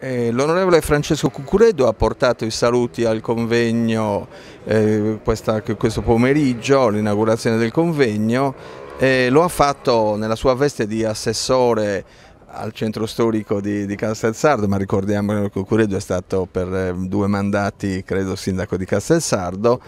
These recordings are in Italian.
Eh, L'onorevole Francesco Cucuredo ha portato i saluti al convegno eh, questa, questo pomeriggio, all'inaugurazione del convegno, eh, lo ha fatto nella sua veste di assessore al centro storico di, di Castelsardo, ma ricordiamo che Cucuredo è stato per eh, due mandati, credo, sindaco di Castelsardo.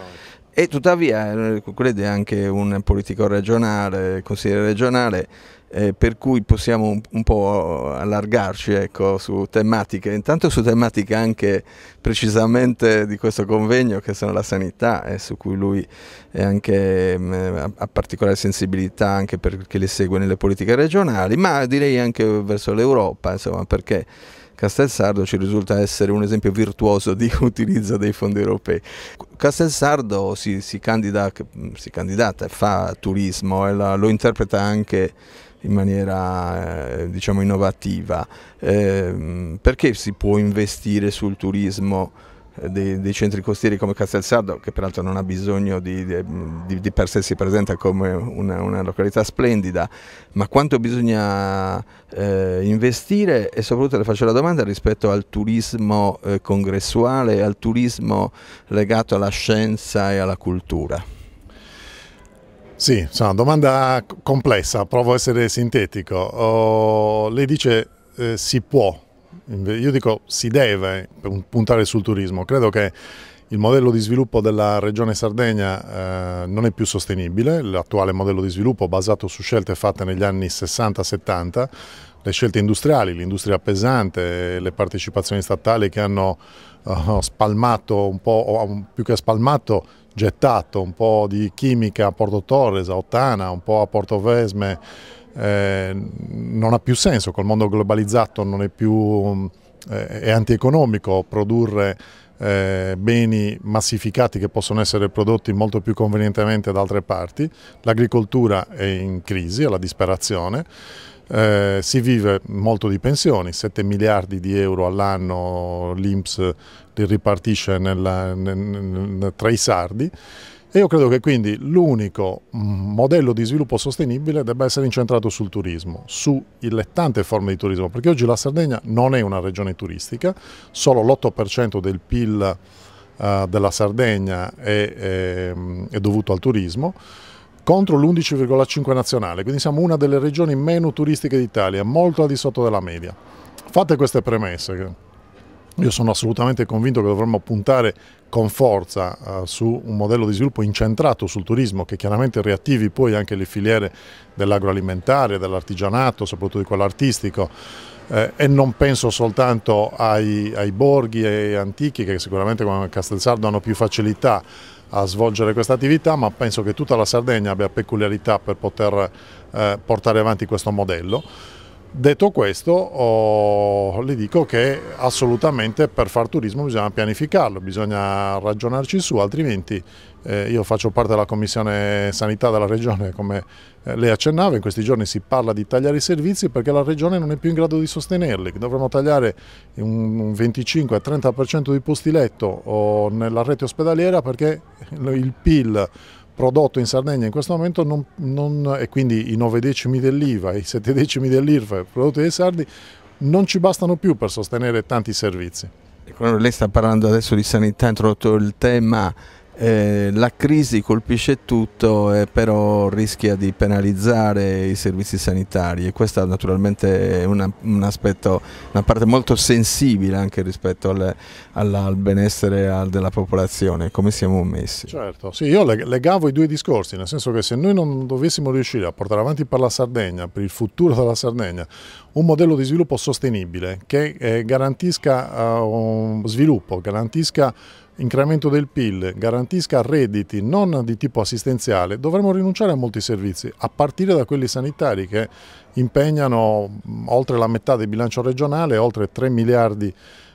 E tuttavia eh, Cucurelli è anche un politico regionale, consigliere regionale, eh, per cui possiamo un, un po' allargarci ecco, su tematiche, intanto su tematiche anche precisamente di questo convegno che sono la sanità e eh, su cui lui anche, mh, mm, ha particolare sensibilità anche perché le segue nelle politiche regionali, ma direi anche verso l'Europa, insomma, perché Castelsardo ci risulta essere un esempio virtuoso di utilizzo dei fondi europei. Castelsardo si, si, candida, mm, si candidata e fa turismo e la, lo interpreta anche in maniera eh, diciamo innovativa eh, perché si può investire sul turismo dei, dei, centri costieri come Castel Sardo, che peraltro non ha bisogno di, di, di per sé si presenta come una, una località splendida, ma quanto bisogna eh, investire e soprattutto le faccio la domanda rispetto al turismo eh, congressuale, al turismo legato alla scienza e alla cultura. Sì, è una domanda complessa, provo a essere sintetico. Oh, lei dice eh, si può io dico si deve eh, puntare sul turismo, credo che il modello di sviluppo della Regione Sardegna eh, non è più sostenibile, l'attuale modello di sviluppo basato su scelte fatte negli anni 60-70, le scelte industriali, l'industria pesante, le partecipazioni statali che hanno eh, spalmato un po', o, più che spalmato, gettato un po' di chimica a Porto Torres, a Ottana, un po' a Porto Vesme, eh, non ha più senso, col mondo globalizzato non è più eh, è antieconomico produrre eh, beni massificati che possono essere prodotti molto più convenientemente da altre parti, l'agricoltura è in crisi, è la disperazione, eh, si vive molto di pensioni, 7 miliardi di euro all'anno l'Inps li ripartisce nella, nel, nel, tra i sardi e io credo che quindi l'unico mm, modello di sviluppo sostenibile debba essere incentrato sul turismo, sulle tante forme di turismo, perché oggi la Sardegna non è una regione turistica, solo l'8% del PIL eh, della Sardegna è, è, ehm, è dovuto al turismo, contro l'11,5 nazionale, quindi siamo una delle regioni meno turistiche d'Italia, molto al di sotto della media. Fate queste premesse. Io sono assolutamente convinto che dovremmo puntare con forza eh, su un modello di sviluppo incentrato sul turismo che chiaramente riattivi poi anche le filiere dell'agroalimentare, dell'artigianato, soprattutto di quello artistico eh, e non penso soltanto ai, ai borghi e antichi che sicuramente come Castelsardo hanno più facilità a svolgere questa attività, ma penso che tutta la Sardegna abbia peculiarità per poter eh, portare avanti questo modello. Detto questo, oh, le dico che assolutamente per far turismo bisogna pianificarlo, bisogna ragionarci su, altrimenti eh, io faccio parte della Commissione Sanità della Regione, come eh, lei accennava, in questi giorni si parla di tagliare i servizi perché la Regione non è più in grado di sostenerli, dovremmo tagliare un 25-30% di posti letto oh, nella rete ospedaliera perché il PIL prodotto in Sardegna in questo momento non, non, e quindi i 9 decimi dell'IVA, i 7 decimi dell'IRFA prodotti dai sardi non ci bastano più per sostenere tanti servizi. Ecco, lei sta parlando adesso di sanità, ha introdotto il tema eh, la crisi colpisce tutto e eh, però rischia di penalizzare i servizi sanitari e questo naturalmente è una, un aspetto, una parte molto sensibile anche rispetto al, al, al benessere al, della popolazione, come siamo messi. Certo, sì, io legavo i due discorsi, nel senso che se noi non dovessimo riuscire a portare avanti per la Sardegna, per il futuro della Sardegna, un modello di sviluppo sostenibile che eh, garantisca eh, un sviluppo, garantisca incremento del PIL, garantisca redditi non di tipo assistenziale, dovremmo rinunciare a molti servizi, a partire da quelli sanitari che impegnano mm, oltre la metà del bilancio regionale, oltre 3 miliardi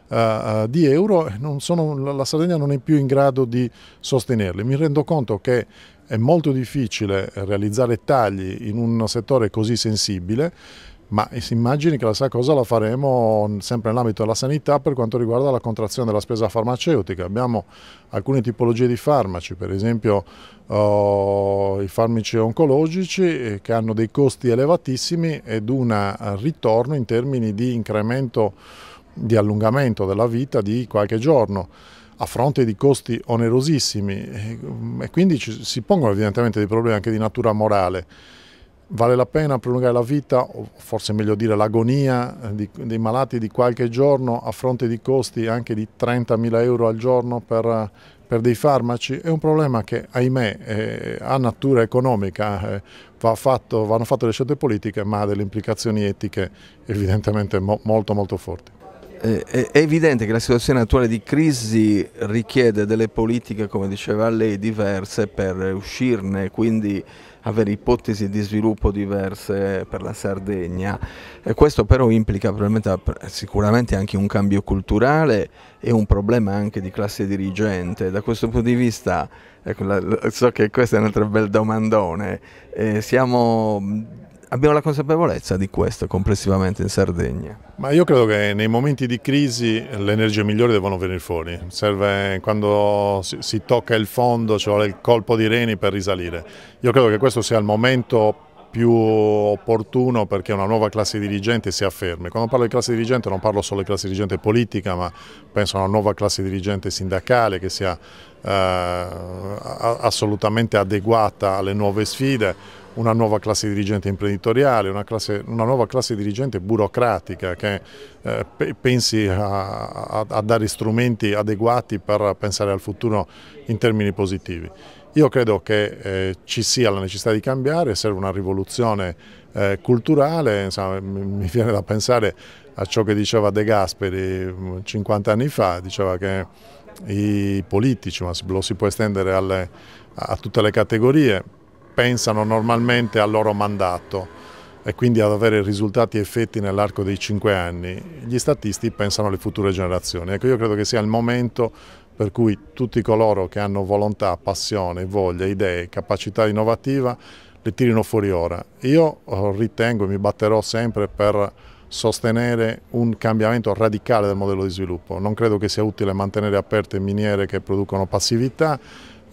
uh, di euro, sono, la Sardegna non è più in grado di sostenerli. Mi rendo conto che è molto difficile realizzare tagli in un settore così sensibile, ma si immagini che la stessa cosa la faremo sempre nell'ambito della sanità per quanto riguarda la contrazione della spesa farmaceutica. Abbiamo alcune tipologie di farmaci, per esempio oh, i farmaci oncologici eh, che hanno dei costi elevatissimi ed un ritorno in termini di incremento, di allungamento della vita di qualche giorno a fronte di costi onerosissimi e mm, quindi ci, si pongono evidentemente dei problemi anche di natura morale. Vale la pena prolungare la vita, o forse meglio dire l'agonia eh, dei malati di qualche giorno a fronte di costi anche di 30.000 euro al giorno per, per, dei farmaci? È un problema che, ahimè, eh, ha natura economica, eh, va fatto, vanno fatte le scelte politiche, ma ha delle implicazioni etiche evidentemente mo molto molto forti. Eh, è evidente che la situazione attuale di crisi richiede delle politiche, come diceva lei, diverse per uscirne, quindi avere ipotesi di sviluppo diverse per la Sardegna. E eh, questo però implica sicuramente anche un cambio culturale e un problema anche di classe dirigente. Da questo punto di vista, ecco, so che questa è un'altra bel domandone, eh, siamo abbiamo la consapevolezza di questo complessivamente in Sardegna? Ma io credo che nei momenti di crisi le energie migliori devono venire fuori, serve quando si, si tocca il fondo, ci vuole il colpo di reni per risalire. Io credo che questo sia il momento più opportuno perché una nuova classe dirigente si affermi. Quando parlo di classe dirigente non parlo solo di classe dirigente politica, ma penso a una nuova classe dirigente sindacale che sia eh, assolutamente adeguata alle nuove sfide una nuova classe dirigente imprenditoriale, una, classe, una nuova classe dirigente burocratica che eh, pensi a, a, a, dare strumenti adeguati per pensare al futuro in termini positivi. Io credo che eh, ci sia la necessità di cambiare, serve una rivoluzione eh, culturale, insomma, mi viene da pensare a ciò che diceva De Gasperi 50 mm, anni fa, diceva che i politici, ma lo si può estendere alle, a tutte le categorie, pensano normalmente al loro mandato e quindi ad avere risultati e effetti nell'arco dei cinque anni, gli statisti pensano alle future generazioni. Ecco, io credo che sia il momento per cui tutti coloro che hanno volontà, passione, voglia, idee, capacità innovativa le tirino fuori ora. Io eh, ritengo e mi batterò sempre per sostenere un cambiamento radicale del modello di sviluppo. Non credo che sia utile mantenere aperte miniere che producono passività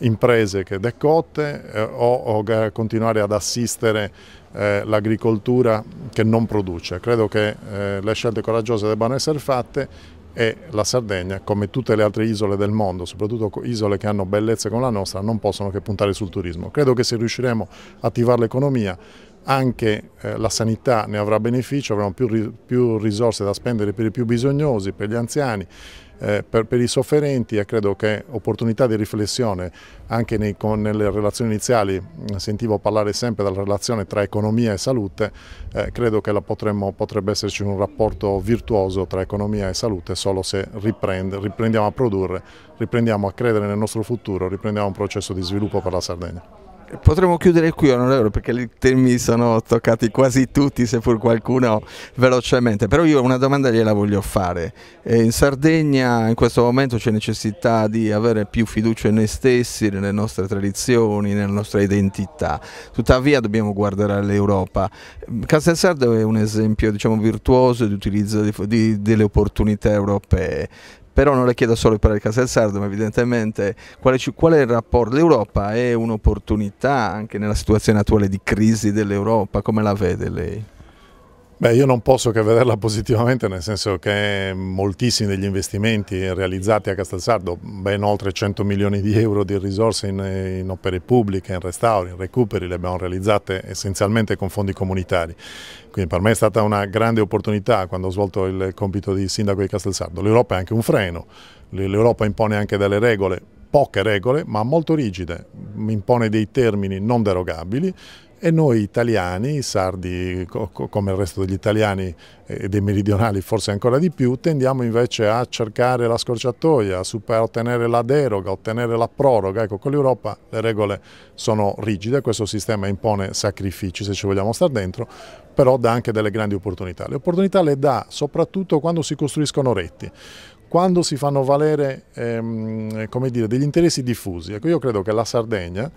imprese che decotte eh, o, o, continuare ad assistere eh, l'agricoltura che non produce. Credo che eh, le scelte coraggiose debbano essere fatte e la Sardegna, come tutte le altre isole del mondo, soprattutto isole che hanno bellezze come la nostra, non possono che puntare sul turismo. Credo che se riusciremo a attivare l'economia anche eh, la sanità ne avrà beneficio, avremo più, più, risorse da spendere per i più bisognosi, per gli anziani, eh, per, per, i sofferenti e credo che opportunità di riflessione anche nei, con, nelle relazioni iniziali, mm, sentivo parlare sempre della relazione tra economia e salute, eh, credo che potremmo, potrebbe esserci un rapporto virtuoso tra economia e salute solo se riprende, riprendiamo a produrre, riprendiamo a credere nel nostro futuro, riprendiamo un processo di sviluppo per la Sardegna potremmo chiudere qui, onorevole, perché i temi sono toccati quasi tutti, seppur qualcuno velocemente. Però io una domanda gliela voglio fare. Eh, in Sardegna in questo momento c'è necessità di avere più fiducia in noi stessi, nelle nostre tradizioni, nella nostra identità. Tuttavia dobbiamo guardare all'Europa. Mm, Castel Sardo è un esempio diciamo, virtuoso di utilizzo di, di, delle opportunità europee però non le chiedo solo per il Castel Sardo, ma evidentemente quale, qual è il rapporto? L'Europa è un'opportunità anche nella situazione attuale di crisi dell'Europa, come la vede lei? Beh, io non posso che vederla positivamente, nel senso che moltissimi degli investimenti realizzati a Castelsardo, ben oltre 100 milioni di euro di risorse in, in opere pubbliche, in restauri, in recuperi, le abbiamo realizzate essenzialmente con fondi comunitari. Quindi per me è stata una grande opportunità quando ho svolto il compito di sindaco di Castelsardo. L'Europa è anche un freno, l'Europa impone anche delle regole, poche regole ma molto rigide, impone dei termini non derogabili e noi italiani, sardi come il resto degli italiani e dei meridionali forse ancora di più, tendiamo invece a cercare la scorciatoia, a ottenere la deroga, a ottenere la proroga. Ecco, con l'Europa le regole sono rigide, questo sistema impone sacrifici se ci vogliamo stare dentro, però dà anche delle grandi opportunità. Le opportunità le dà soprattutto quando si costruiscono reti quando si fanno valere ehm, dire, degli interessi diffusi. Ecco, io credo che la Sardegna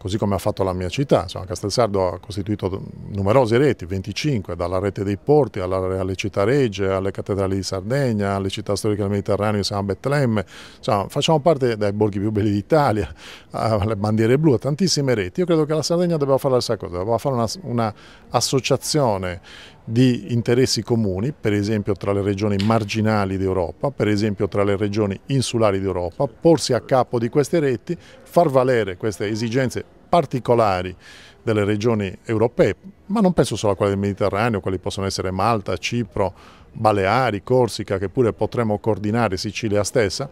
così come ha fatto la mia città. Insomma, Castelsardo ha costituito numerose reti, 25, dalla rete dei porti alla Reale Città Regge, alle cattedrali di Sardegna, alle città storiche del Mediterraneo di San Betlemme, insomma, facciamo parte dai borghi più belli d'Italia, alle bandiere blu, a tantissime reti. Io credo che la Sardegna debba fare la stessa cosa, debba fare un'associazione di interessi comuni, per esempio tra le regioni marginali d'Europa, per esempio tra le regioni insulari d'Europa, porsi a capo di queste reti, far valere queste esigenze particolari delle regioni europee, ma non penso solo a quelle del Mediterraneo, quali possono essere Malta, Cipro, Baleari, Corsica, che pure potremmo coordinare, Sicilia stessa,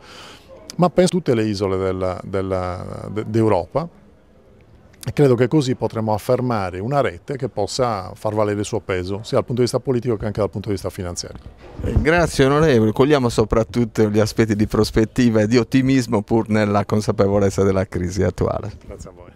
ma penso a tutte le isole d'Europa e credo che così potremo affermare una rete che possa far valere il suo peso, sia dal punto di vista politico che anche dal punto di vista finanziario. Grazie onorevole, cogliamo soprattutto gli aspetti di prospettiva e di ottimismo pur nella consapevolezza della crisi attuale. Grazie a voi.